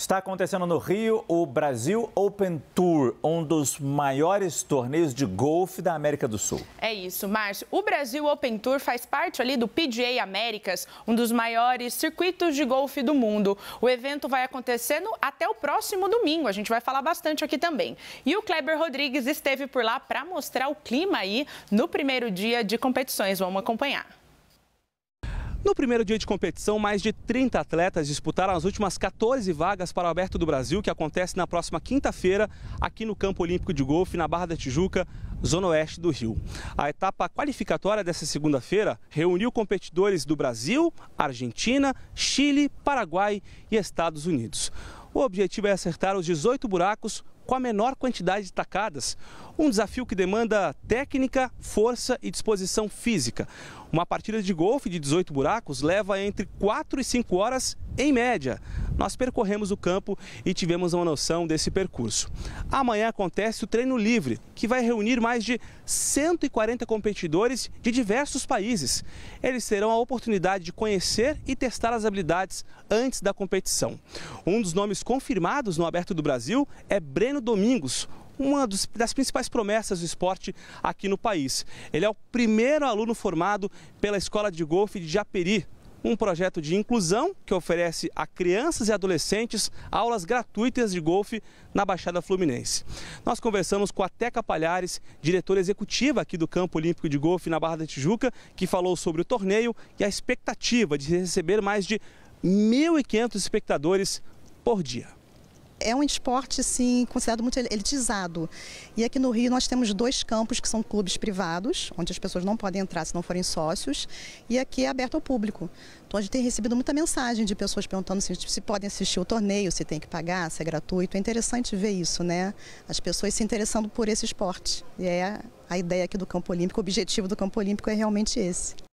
Está acontecendo no Rio o Brasil Open Tour, um dos maiores torneios de golfe da América do Sul. É isso, Márcio. O Brasil Open Tour faz parte ali do PGA Américas, um dos maiores circuitos de golfe do mundo. O evento vai acontecendo até o próximo domingo, a gente vai falar bastante aqui também. E o Kleber Rodrigues esteve por lá para mostrar o clima aí no primeiro dia de competições. Vamos acompanhar. No primeiro dia de competição, mais de 30 atletas disputaram as últimas 14 vagas para o Aberto do Brasil, que acontece na próxima quinta-feira, aqui no Campo Olímpico de Golfe, na Barra da Tijuca, zona oeste do Rio. A etapa qualificatória dessa segunda-feira reuniu competidores do Brasil, Argentina, Chile, Paraguai e Estados Unidos. O objetivo é acertar os 18 buracos com a menor quantidade de tacadas. Um desafio que demanda técnica, força e disposição física. Uma partida de golfe de 18 buracos leva entre 4 e 5 horas em média, nós percorremos o campo e tivemos uma noção desse percurso. Amanhã acontece o treino livre, que vai reunir mais de 140 competidores de diversos países. Eles terão a oportunidade de conhecer e testar as habilidades antes da competição. Um dos nomes confirmados no Aberto do Brasil é Breno Domingos, uma das principais promessas do esporte aqui no país. Ele é o primeiro aluno formado pela Escola de Golfe de Japeri, um projeto de inclusão que oferece a crianças e adolescentes aulas gratuitas de golfe na Baixada Fluminense. Nós conversamos com a Teca Palhares, diretora executiva aqui do Campo Olímpico de Golfe na Barra da Tijuca, que falou sobre o torneio e a expectativa de receber mais de 1.500 espectadores por dia é um esporte assim, considerado muito elitizado. E aqui no Rio nós temos dois campos que são clubes privados, onde as pessoas não podem entrar se não forem sócios, e aqui é aberto ao público. Então a gente tem recebido muita mensagem de pessoas perguntando se, se podem assistir o torneio, se tem que pagar, se é gratuito. É interessante ver isso, né? As pessoas se interessando por esse esporte. E é a ideia aqui do Campo Olímpico, o objetivo do Campo Olímpico é realmente esse.